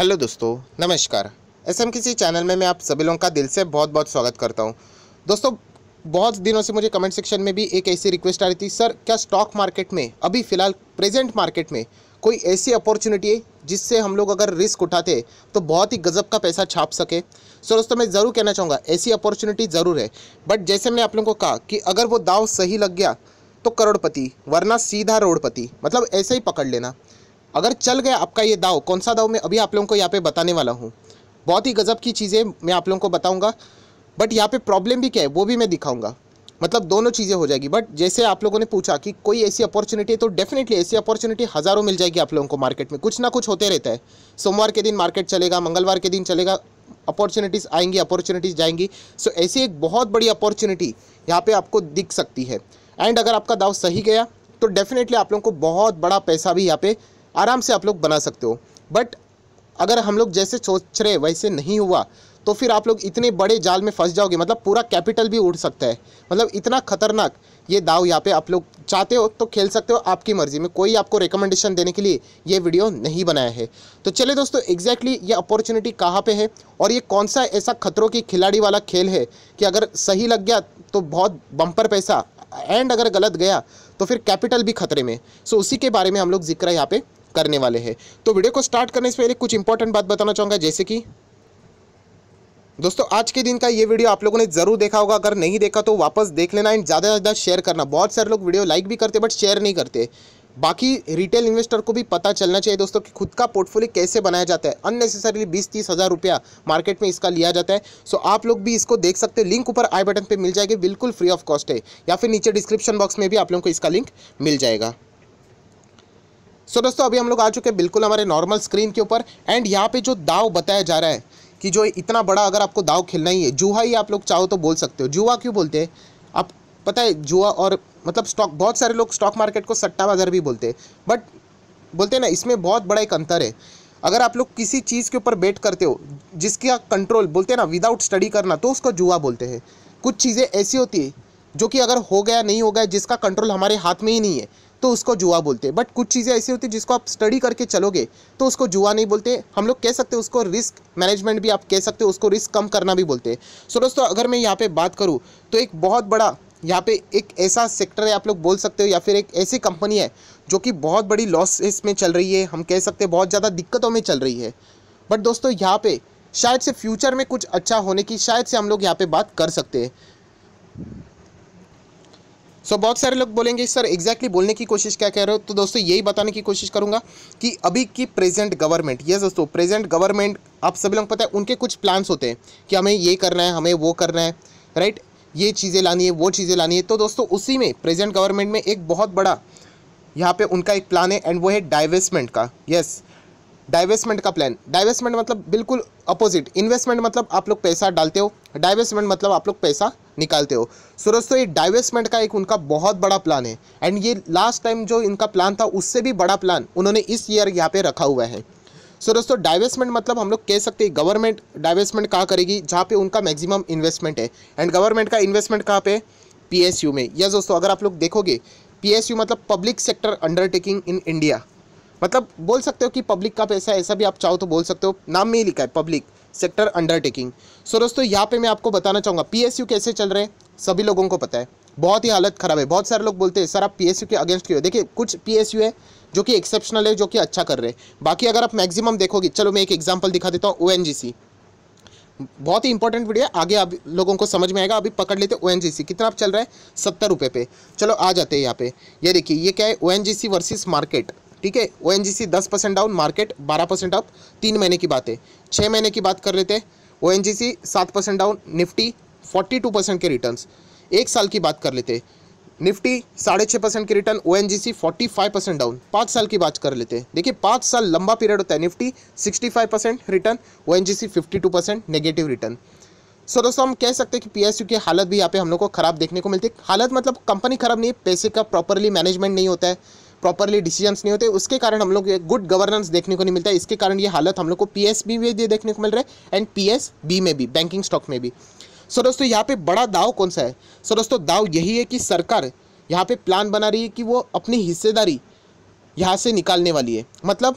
hello दोस्तों नमस्कार S M किसी चैनल में मैं आप सभी लोगों का दिल से बहुत बहुत स्वागत करता हूँ दोस्तों बहुत दिनों से मुझे कमेंट सेक्शन में भी एक ऐसी रिक्वेस्ट आ रही थी सर क्या स्टॉक मार्केट में अभी फ़िलहाल प्रेजेंट मार्केट में कोई ऐसी अपॉर्चुनिटी है जिससे हम लोग अगर रिस्क उठाते तो बहुत ही गजब का पैसा छाप सके सो दोस्तों मैं ज़रूर कहना चाहूँगा ऐसी अपॉर्चुनिटी ज़रूर है बट जैसे मैंने आप लोगों को कहा कि अगर वो दाव सही लग गया तो करोड़पति वरना सीधा रोडपति मतलब ऐसे ही पकड़ लेना अगर चल गया आपका ये दाव कौन सा दाव मैं अभी आप लोगों को यहाँ पे बताने वाला हूँ बहुत ही गजब की चीज़ें मैं आप लोगों को बताऊँगा बट यहाँ पे प्रॉब्लम भी क्या है वो भी मैं दिखाऊँगा मतलब दोनों चीज़ें हो जाएगी बट जैसे आप लोगों ने पूछा कि कोई ऐसी अपॉर्चुनिटी है तो डेफिनेटली ऐसी अपॉर्चुनिटी हज़ारों मिल जाएगी आप लोगों को मार्केट में कुछ ना कुछ होते रहता है सोमवार के दिन मार्केट चलेगा मंगलवार के दिन चलेगा अपॉर्चुनिटीज़ आएंगी अपॉर्चुनिटीज़ जाएंगी सो ऐसी एक बहुत बड़ी अपॉर्चुनिटी यहाँ पर आपको दिख सकती है एंड अगर आपका दाव सही गया तो डेफिनेटली आप लोगों को बहुत बड़ा पैसा भी यहाँ पर आराम से आप लोग बना सकते हो बट अगर हम लोग जैसे सोच रहे वैसे नहीं हुआ तो फिर आप लोग इतने बड़े जाल में फंस जाओगे मतलब पूरा कैपिटल भी उड़ सकता है मतलब इतना खतरनाक ये दाव यहाँ पे आप लोग चाहते हो तो खेल सकते हो आपकी मर्ज़ी में कोई आपको रिकमेंडेशन देने के लिए ये वीडियो नहीं बनाया है तो चले दोस्तों एग्जैक्टली exactly ये अपॉर्चुनिटी कहाँ पे है और ये कौन सा ऐसा खतरों की खिलाड़ी वाला खेल है कि अगर सही लग गया तो बहुत बम्पर पैसा एंड अगर गलत गया तो फिर कैपिटल भी खतरे में सो उसी के बारे में हम लोग जिक्र यहाँ पर करने वाले हैं तो वीडियो को स्टार्ट करने से पहले कुछ इंपॉर्टेंट बात बताना चाहूँगा जैसे कि दोस्तों आज के दिन का ये वीडियो आप लोगों ने जरूर देखा होगा अगर नहीं देखा तो वापस देख लेना एंड ज़्यादा से ज़्यादा शेयर करना बहुत सारे लोग वीडियो लाइक भी करते बट शेयर नहीं करते बाकी रिटेल इन्वेस्टर को भी पता चलना चाहिए दोस्तों कि खुद का पोर्टफोलियो कैसे बनाया जाता है अननेसेसरीली बीस तीस हज़ार रुपया मार्केट में इसका लिया जाता है सो आप लोग भी इसको देख सकते हैं लिंक ऊपर आई बटन पे मिल जाएगी बिल्कुल फ्री ऑफ कॉस्ट है या फिर नीचे डिस्क्रिप्शन बॉक्स में भी आप लोगों को इसका लिंक मिल जाएगा सो so दोस्तों अभी हम लोग आ चुके हैं बिल्कुल हमारे नॉर्मल स्क्रीन के ऊपर एंड यहाँ पे जो दाव बताया जा रहा है कि जो इतना बड़ा अगर आपको दाव खेलना ही है जुआ ही आप लोग चाहो तो बोल सकते हो जुआ क्यों बोलते हैं आप पता है जुआ और मतलब स्टॉक बहुत सारे लोग स्टॉक मार्केट को सट्टा बाजार भी बोलते हैं बट बोलते हैं ना इसमें बहुत बड़ा एक अंतर है अगर आप लोग किसी चीज़ के ऊपर बेट करते हो जिसका कंट्रोल बोलते हैं ना विदाउट स्टडी करना तो उसको जुआ बोलते हैं कुछ चीज़ें ऐसी होती है जो कि अगर हो गया नहीं हो गया जिसका कंट्रोल हमारे हाथ में ही नहीं है तो उसको जुआ बोलते हैं बट कुछ चीज़ें ऐसी होती हैं जिसको आप स्टडी करके चलोगे तो उसको जुआ नहीं बोलते हम लोग कह सकते हैं उसको रिस्क मैनेजमेंट भी आप कह सकते हो उसको रिस्क कम करना भी बोलते हैं सो दोस्तों अगर मैं यहाँ पर बात करूँ तो एक बहुत बड़ा यहाँ पे एक ऐसा सेक्टर है आप लोग बोल सकते हो या फिर एक ऐसी कंपनी है जो कि बहुत बड़ी लॉसेस में चल रही है हम कह सकते हैं बहुत ज़्यादा दिक्कतों में चल रही है बट दोस्तों यहाँ पे शायद से फ्यूचर में कुछ अच्छा होने की शायद से हम लोग यहाँ पे बात कर सकते हैं सो so, बहुत सारे लोग बोलेंगे सर एग्जैक्टली बोलने की कोशिश क्या कह रहे हो तो दोस्तों यही बताने की कोशिश करूंगा कि अभी की प्रेजेंट गवर्नमेंट यस दोस्तों प्रेजेंट गवर्नमेंट आप सभी लोग पता है उनके कुछ प्लान्स होते हैं कि हमें ये करना है हमें वो करना है राइट ये चीज़ें लानी है वो चीज़ें लानी है तो दोस्तों उसी में प्रेजेंट गवर्नमेंट में एक बहुत बड़ा यहाँ पर उनका एक प्लान है एंड वो है डाइवेस्टमेंट का यस yes, डाइवेस्टमेंट का प्लान डाइवेस्टमेंट मतलब बिल्कुल अपोजिट इन्वेस्टमेंट मतलब आप लोग पैसा डालते हो डाइवेस्टमेंट मतलब आप लोग पैसा निकालते हो सो दोस्तों ये डाइवेस्टमेंट का एक उनका बहुत बड़ा प्लान है एंड ये लास्ट टाइम जो इनका प्लान था उससे भी बड़ा प्लान उन्होंने इस ईयर यहाँ पे रखा हुआ है सो so, दोस्तों डाइवेस्टमेंट मतलब हम लोग कह सकते हैं गवर्नमेंट डाइवेस्टमेंट कहाँ करेगी जहाँ पे उनका मैक्सिमम इन्वेस्टमेंट है एंड गवर्नमेंट का इन्वेस्टमेंट कहाँ पे पीएसयू में यस दोस्तों अगर आप लोग देखोगे पीएसयू मतलब public sector undertaking in India मतलब बोल सकते हो कि पब्लिक का पैसा ऐसा भी आप चाहो तो बोल सकते हो नाम में ही लिखा है पब्लिक सेक्टर अंडरटेकिंग सो दोस्तों यहाँ पे मैं आपको बताना चाहूँगा पीएसयू कैसे चल रहे हैं सभी लोगों को पता है बहुत ही हालत ख़राब है बहुत सारे लोग बोलते हैं सर आप पीएसयू के अगेंस्ट क्यों देखिए कुछ पीएसयू है जो कि एक्सेप्शनल है जो कि अच्छा कर रहे हैं बाकी अगर आप मैक्सिमम देखोगे चलो मैं एक एग्जाम्पल दिखा देता हूँ ओ बहुत ही इंपॉर्टेंट वीडियो है आगे आप लोगों को समझ में आएगा अभी पकड़ लेते ओ एन कितना आप चल रहा है सत्तर रुपये पे चलो आ जाते हैं यहाँ पे ये यह देखिए ये क्या है ओ एन वर्सेस मार्केट ठीक है ओ एन जी सी दस परसेंट डाउन मार्केट बारह परसेंट अप तीन महीने की बात है छः महीने की बात कर लेते हैं ओ एन जी सी सात percent down Nifty forty two percent के रिटर्न एक साल की बात कर लेते हैं निफ्टी साढ़े छः परसेंट के return O N G C forty five percent down पाँच साल की बात कर लेते हैं देखिए पाँच साल लंबा पीरियड होता है Nifty sixty five percent return O N G C fifty two percent negative return so दोस्तों हम कह सकते हैं कि पी एस यू की हालत भी यहाँ पे हम लोग को खराब देखने को मिलती है हालत मतलब कंपनी खराब नहीं है पैसे का प्रॉपरली मैनेजमेंट नहीं होता है प्रॉपरली डिसीजंस नहीं होते उसके कारण हम लोग गुड गवर्नेंस देखने को नहीं मिलता इसके कारण ये हालत हम लोग को पी में भी देखने को मिल रहा है एंड पी में भी बैंकिंग स्टॉक में भी सो दोस्तों यहाँ पे बड़ा दाव कौन सा है सो दोस्तों दाव यही है कि सरकार यहाँ पे प्लान बना रही है कि वो अपनी हिस्सेदारी यहाँ से निकालने वाली है मतलब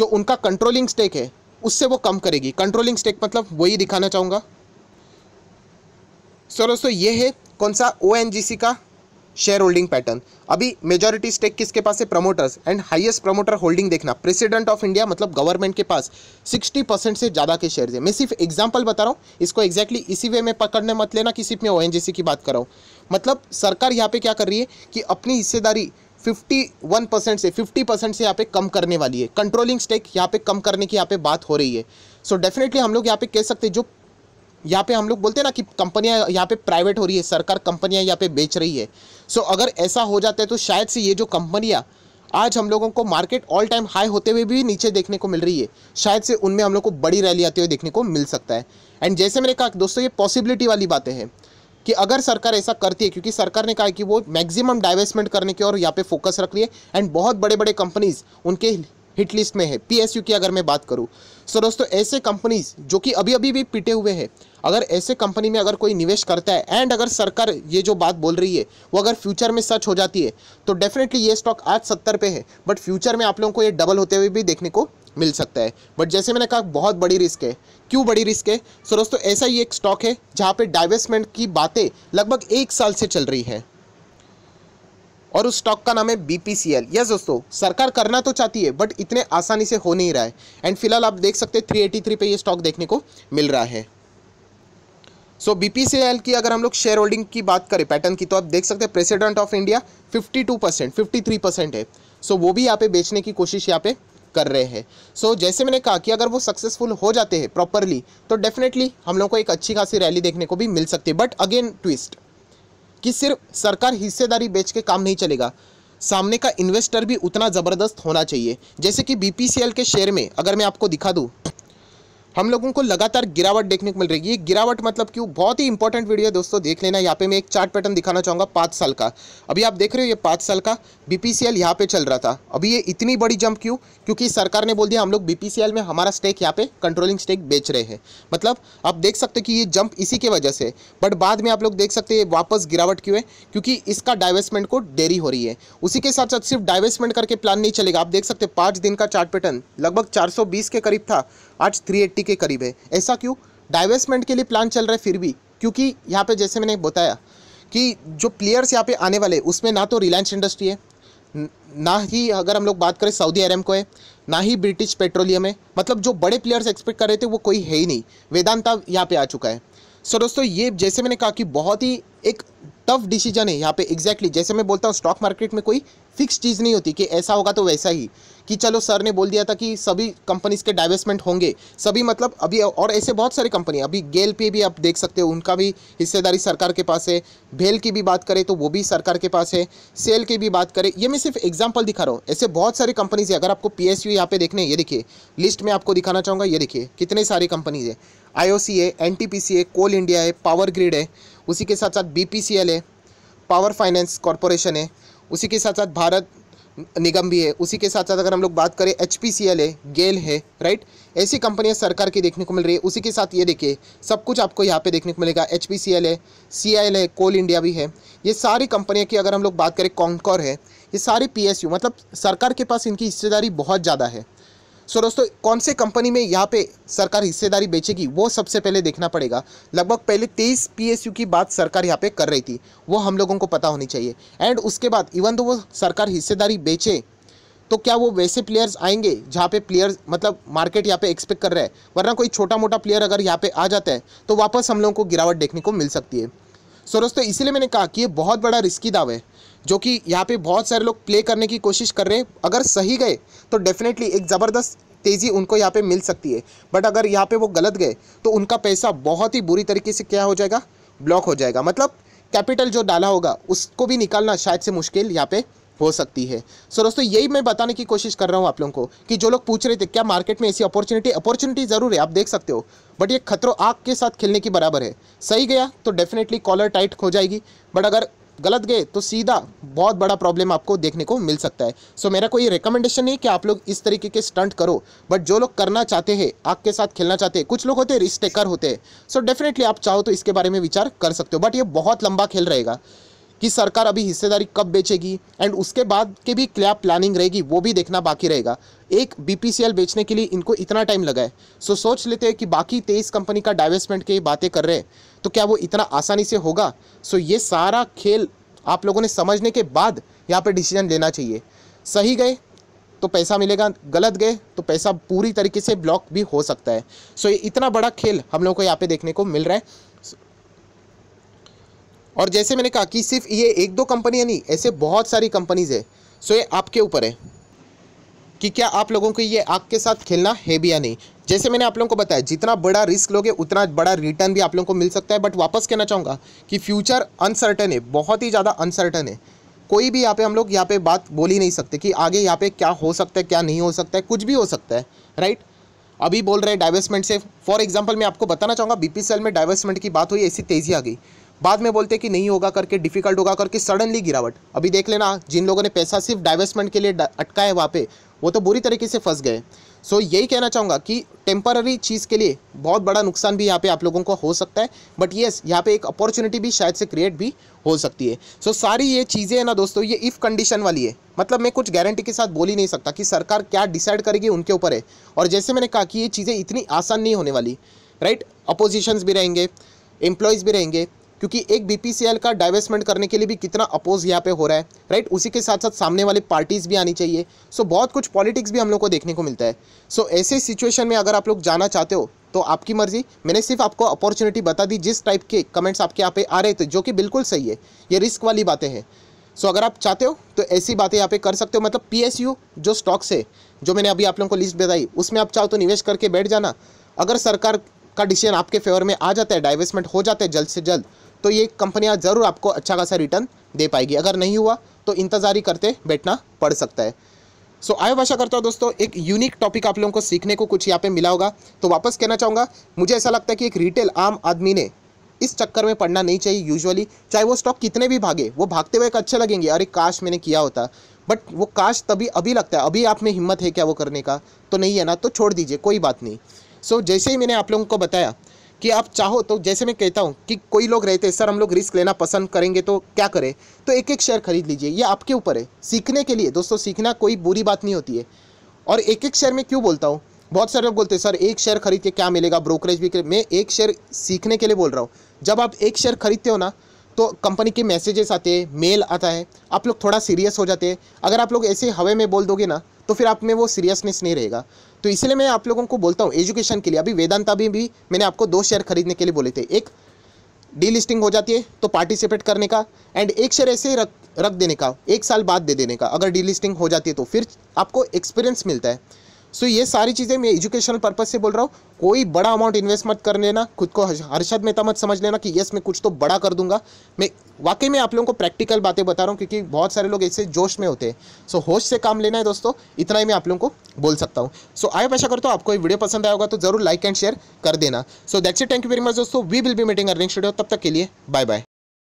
जो उनका कंट्रोलिंग स्टेक है उससे वो कम करेगी कंट्रोलिंग स्टेक मतलब वही दिखाना चाहूँगा सो दोस्तों ये है कौन सा ओ का शेयर होल्डिंग पैटर्न अभी मेजॉरिटी स्टेक किसके पास है promoters and highest promoter holding देखना प्रेसिडेंट ऑफ इंडिया मतलब गवर्नमेंट के पास 60 परसेंट से ज़्यादा के शेयर है मैं सिर्फ एग्जाम्पल बता रहा हूँ इसको एक्जैक्टली exactly इसी वे में पकड़ने मत लेना कि सिर्फ मैं ओ की बात कर रहा हूँ मतलब सरकार यहाँ पे क्या कर रही है कि अपनी हिस्सेदारी 51 परसेंट से 50 परसेंट से यहाँ पे कम करने वाली है कंट्रोलिंग स्टेक यहाँ पे कम करने की यहाँ पे बात हो रही है सो so डेफिनेटली हम लोग यहाँ पे कह सकते हैं जो यहाँ पे हम लोग बोलते हैं ना कि कंपनियाँ यहाँ पे प्राइवेट हो रही है सरकार कंपनियाँ यहाँ पे बेच रही है सो so, अगर ऐसा हो जाता है तो शायद से ये जो कंपनियाँ आज हम लोगों को मार्केट ऑल टाइम हाई होते हुए भी नीचे देखने को मिल रही है शायद से उनमें हम लोग को बड़ी रैली आती हुई देखने को मिल सकता है एंड जैसे मैंने कहा दोस्तों ये पॉसिबिलिटी वाली बातें हैं कि अगर सरकार ऐसा करती है क्योंकि सरकार ने कहा कि वो मैक्सिमम डाइवेस्टमेंट करने की और यहाँ पे फोकस रख रही है एंड बहुत बड़े बड़े कंपनीज उनके हिट लिस्ट में है पीएसयू की अगर मैं बात करूँ सो दोस्तों ऐसे कंपनीज जो कि अभी अभी भी पिटे हुए हैं अगर ऐसे कंपनी में अगर कोई निवेश करता है एंड अगर सरकार ये जो बात बोल रही है वो अगर फ्यूचर में सच हो जाती है तो डेफिनेटली ये स्टॉक आज सत्तर पे है बट फ्यूचर में आप लोगों को ये डबल होते हुए भी देखने को मिल सकता है बट जैसे मैंने कहा बहुत बड़ी रिस्क है क्यों बड़ी रिस्क है सो दोस्तों ऐसा ही एक स्टॉक है जहाँ पे डाइवेस्टमेंट की बातें लगभग एक साल से चल रही है और उस स्टॉक का नाम है B P C L yes दोस्तों सरकार करना तो चाहती है बट इतने आसानी से हो नहीं रहा है एंड फिलहाल आप देख सकते हैं थ्री एटी थ्री पे ये स्टॉक देखने को मिल रहा है so B P C L की अगर हम लोग शेयर होल्डिंग की बात करें पैटर्न की तो आप देख सकते हैं president of India fifty two percent fifty three percent है सो so, वो भी यहाँ पे बेचने की कोशिश यहाँ पे कर रहे हैं सो so, जैसे मैंने कहा कि अगर वो सक्सेसफुल हो जाते हैं प्रॉपरली तो डेफिनेटली हम लोग को एक अच्छी खासी रैली देखने को भी मिल सकती है बट अगेन ट्विस्ट कि सिर्फ सरकार हिस्सेदारी बेच के काम नहीं चलेगा सामने का इन्वेस्टर भी उतना ज़बरदस्त होना चाहिए जैसे कि बीपीसीएल के शेयर में अगर मैं आपको दिखा दूँ हम लोगों को लगातार गिरावट देखने को मिल रही है ये गिरावट मतलब क्यों बहुत ही इंपॉर्टेंट वीडियो है दोस्तों देख लेना यहाँ पे मैं एक चार्ट पैटर्न दिखाना चाहूँगा पाँच साल का अभी आप देख रहे हो ये पाँच साल का बीपीसीएल यहाँ पे चल रहा था अभी ये इतनी बड़ी जंप क्यों क्योंकि सरकार ने बोल दिया हम लोग बीपीसीएल में हमारा स्टेक यहाँ पे कंट्रोलिंग स्टेक बेच रहे हैं मतलब आप देख सकते हो कि ये जंप इसी की वजह से बट बाद में आप लोग देख सकते हैं वापस गिरावट क्यों है क्योंकि इसका डाइवेस्टमेंट को देरी हो रही है उसी के साथ साथ सिर्फ डाइवेस्टमेंट करके प्लान नहीं चलेगा आप देख सकते पाँच दिन का चार्ट पैटर्न लगभग चार के करीब था आज 380 के करीब है ऐसा क्यों डाइवेस्टमेंट के लिए प्लान चल रहा है फिर भी क्योंकि यहाँ पे जैसे मैंने बताया कि जो प्लेयर्स यहाँ पे आने वाले उसमें ना तो रिलायंस इंडस्ट्री है ना ही अगर हम लोग बात करें सऊदी अरब को है ना ही ब्रिटिश पेट्रोलियम है मतलब जो बड़े प्लेयर्स एक्सपेक्ट कर रहे थे वो कोई है ही नहीं वेदांता यहाँ पे आ चुका है सो दोस्तों ये जैसे मैंने कहा कि बहुत ही एक टफ डिसीजन है यहाँ पे एग्जैक्टली exactly, जैसे मैं बोलता हूँ स्टॉक मार्केट में कोई फिक्स चीज़ नहीं होती कि ऐसा होगा तो वैसा ही कि चलो सर ने बोल दिया था कि सभी कंपनीज के डाइवेस्टमेंट होंगे सभी मतलब अभी और ऐसे बहुत सारी कंपनी अभी गेल पे भी आप देख सकते हो उनका भी हिस्सेदारी सरकार के पास है भेल की भी बात करें तो वो भी सरकार के पास है सेल की भी बात करें ये मैं सिर्फ एग्जाम्पल दिखा रहा हूँ ऐसे बहुत सारी कंपनीज है अगर आपको पी एस यू यहाँ पे देखने ये देखिए लिस्ट में आपको दिखाना चाहूँगा ये देखिए कितने सारी कंपनीज है आई ओ सी है एन टी पी सी है कोल इंडिया है पावर ग्रिड है उसी के साथ साथ बी पी सी एल है पावर फाइनेंस कॉरपोरेशन है उसी के साथ साथ भारत निगम भी है उसी के साथ साथ अगर हम लोग बात करें एच है गेल है राइट ऐसी कंपनियां सरकार की देखने को मिल रही है उसी के साथ ये देखिए सब कुछ आपको यहाँ पे देखने को मिलेगा एच है सी है कोल इंडिया भी है ये सारी कंपनियां की अगर हम लोग बात करें कॉन्कॉर है ये सारी पी मतलब सरकार के पास इनकी हिस्सेदारी बहुत ज़्यादा है सो दोस्तों कौन से कंपनी में यहाँ पे सरकार हिस्सेदारी बेचेगी वो सबसे पहले देखना पड़ेगा लगभग पहले तेईस पीएसयू की बात सरकार यहाँ पे कर रही थी वो हम लोगों को पता होनी चाहिए एंड उसके बाद इवन तो वो सरकार हिस्सेदारी बेचे तो क्या वो वैसे प्लेयर्स आएंगे जहाँ पे प्लेयर्स मतलब मार्केट यहाँ पे एक्सपेक्ट कर रहा है वरना कोई छोटा मोटा प्लेयर अगर यहाँ पे आ जाता है तो वापस हम लोगों को गिरावट देखने को मिल सकती है सो दोस्तों इसीलिए मैंने कहा कि ये बहुत बड़ा रिस्की दाव है जो कि यहाँ पे बहुत सारे लोग प्ले करने की कोशिश कर रहे हैं अगर सही गए तो डेफिनेटली एक ज़बरदस्त तेज़ी उनको यहाँ पे मिल सकती है बट अगर यहाँ पे वो गलत गए तो उनका पैसा बहुत ही बुरी तरीके से क्या हो जाएगा ब्लॉक हो जाएगा मतलब कैपिटल जो डाला होगा उसको भी निकालना शायद से मुश्किल यहाँ पर हो सकती है सो so, दोस्तों यही मैं बताने की कोशिश कर रहा हूँ आप लोगों को कि जो लोग पूछ रहे थे क्या मार्केट में ऐसी अपॉर्चुनिटी अपॉर्चुनिटी ज़रूर है आप देख सकते हो बट ये खतरों आग के साथ खेलने की बराबर है सही गया तो डेफिनेटली कॉलर टाइट हो जाएगी बट अगर गलत गए तो सीधा बहुत बड़ा प्रॉब्लम आपको देखने को मिल सकता है सो मेरा कोई रिकमेंडेशन नहीं कि आप लोग इस तरीके के स्टंट करो बट जो लोग करना चाहते हैं आपके साथ खेलना चाहते हैं कुछ लोग होते हैं रिस्क टेकर होते हैं सो डेफिनेटली आप चाहो तो इसके बारे में विचार कर सकते हो बट ये बहुत लंबा खेल रहेगा कि सरकार अभी हिस्सेदारी कब बेचेगी एंड उसके बाद के भी क्या प्लानिंग रहेगी वो भी देखना बाकी रहेगा एक बीपीसीएल बेचने के लिए इनको इतना टाइम लगा है सो सोच लेते हैं कि बाकी तेईस कंपनी का डाइवेस्टमेंट की बातें कर रहे हैं तो क्या वो इतना आसानी से होगा सो ये सारा खेल आप लोगों ने समझने के बाद यहाँ पर डिसीजन लेना चाहिए सही गए तो पैसा मिलेगा गलत गए तो पैसा पूरी तरीके से ब्लॉक भी हो सकता है सो ये इतना बड़ा खेल हम लोग को यहाँ पे देखने को मिल रहा है और जैसे मैंने कहा कि सिर्फ ये एक दो कंपनियाँ नहीं ऐसे बहुत सारी कंपनीज़ है सो ये आपके ऊपर है कि क्या आप लोगों को ये आग के साथ खेलना है भी या नहीं जैसे मैंने आप लोगों को बताया जितना बड़ा रिस्क लोगे उतना बड़ा रिटर्न भी आप लोगों को मिल सकता है बट वापस कहना चाहूँगा कि फ्यूचर अनसर्टन है बहुत ही ज़्यादा अनसर्टन है कोई भी यहाँ पे हम लोग यहाँ पे बात बोल ही नहीं सकते कि आगे यहाँ पे क्या हो सकता है क्या नहीं हो सकता है कुछ भी हो सकता है राइट अभी बोल रहे हैं डाइवर्समेंट से फॉर एग्जाम्पल मैं आपको बताना चाहूँगा बी में डाइवर्समेंट की बात हुई ऐसी तेज़ी आ गई बाद में बोलते कि नहीं होगा करके डिफिकल्ट होगा करके सडनली गिरावट अभी देख लेना जिन लोगों ने पैसा सिर्फ डाइवेस्टमेंट के लिए अटका है वहाँ पे वो तो बुरी तरीके से फंस गए सो so, यही कहना चाहूँगा कि टेम्पररी चीज़ के लिए बहुत बड़ा नुकसान भी यहाँ पे आप लोगों को हो सकता है बट येस यहाँ पे एक अपॉर्चुनिटी भी शायद से क्रिएट भी हो सकती है सो so, सारी ये चीज़ें हैं ना दोस्तों ये इफ़ कंडीशन वाली है मतलब मैं कुछ गारंटी के साथ बोल ही नहीं सकता कि सरकार क्या डिसाइड करेगी उनके ऊपर है और जैसे मैंने कहा कि ये चीज़ें इतनी आसान नहीं होने वाली राइट अपोजिशंस भी रहेंगे एम्प्लॉयज़ भी रहेंगे क्योंकि एक बीपीसीएल का डाइवेस्टमेंट करने के लिए भी कितना अपोज यहाँ पे हो रहा है राइट उसी के साथ साथ सामने वाले पार्टीज़ भी आनी चाहिए सो बहुत कुछ पॉलिटिक्स भी हम लोग को देखने को मिलता है सो ऐसे सिचुएशन में अगर आप लोग जाना चाहते हो तो आपकी मर्जी मैंने सिर्फ आपको अपॉर्चुनिटी बता दी जिस टाइप के कमेंट्स आपके यहाँ पे आ रहे थे जो कि बिल्कुल सही है ये रिस्क वाली बातें हैं सो अगर आप चाहते हो तो ऐसी बातें यहाँ पे कर सकते हो मतलब पी जो स्टॉक्स है जो मैंने अभी आप लोगों को लिस्ट बताई उसमें आप चाहो तो निवेश करके बैठ जाना अगर सरकार का डिसीजन आपके फेवर में आ जाता है डाइवेस्टमेंट हो जाता है जल्द से जल्द तो ये कंपनियाँ ज़रूर आपको अच्छा खासा रिटर्न दे पाएगी अगर नहीं हुआ तो इंतज़ारी करते बैठना पड़ सकता है सो so, आयो आशा करता हूँ दोस्तों एक यूनिक टॉपिक आप लोगों को सीखने को कुछ यहाँ पे मिला होगा तो वापस कहना चाहूँगा मुझे ऐसा लगता है कि एक रिटेल आम आदमी ने इस चक्कर में पढ़ना नहीं चाहिए यूजुअली चाहे वो स्टॉक कितने भी भागे वो भागते हुए एक अच्छे लगेंगे अरे काश मैंने किया होता बट वो काश तभी अभी लगता है अभी आप में हिम्मत है क्या वो करने का तो नहीं है ना तो छोड़ दीजिए कोई बात नहीं सो so, जैसे ही मैंने आप लोगों को बताया कि आप चाहो तो जैसे मैं कहता हूँ कि कोई लोग रहते हैं सर हम लोग रिस्क लेना पसंद करेंगे तो क्या करें तो एक एक शेयर खरीद लीजिए ये आपके ऊपर है सीखने के लिए दोस्तों सीखना कोई बुरी बात नहीं होती है और एक एक शेयर में क्यों बोलता हूँ बहुत सारे लोग बोलते हैं सर एक शेयर खरीद के क्या मिलेगा ब्रोकरेज भी मैं एक शेयर सीखने के लिए बोल रहा हूँ जब आप एक शेयर खरीदते हो ना तो कंपनी के मैसेजेस आते हैं मेल आता है आप लोग थोड़ा सीरियस हो जाते हैं अगर आप लोग ऐसे हवे में बोल दोगे ना तो फिर आप में वो सीरियसनेस नहीं रहेगा तो इसलिए मैं आप लोगों को बोलता हूँ एजुकेशन के लिए अभी वेदांता भी, भी मैंने आपको दो शेयर खरीदने के लिए बोले थे एक डीलिस्टिंग हो जाती है तो पार्टिसिपेट करने का एंड एक शेयर ऐसे ही रख रख देने का एक साल बाद दे देने का अगर डीलिस्टिंग हो जाती है तो फिर आपको एक्सपीरियंस मिलता है सो ये सारी चीज़ें मैं एजुकेशनल पर्पज़ से बोल रहा हूँ कोई बड़ा अमाउंट इन्वेस्ट मत कर लेना खुद को हर्षद मेहता मत समझ लेना कि यस मैं कुछ तो बड़ा कर दूंगा मैं वाकई में आप लोगों को प्रैक्टिकल बातें बता रहा हूँ क्योंकि बहुत सारे लोग ऐसे जोश में होते हैं सो होश से काम लेना है दोस्तों इतना ही मैं आप लोगों को बोल सकता हूँ सो आई पैसा करता हूँ आपको ये वीडियो पसंद आया होगा तो जरूर लाइक एंड शेयर कर देना so that's a thank you very much दोस्तों we will be meeting Earning Studio तब तक के लिए बाय बाय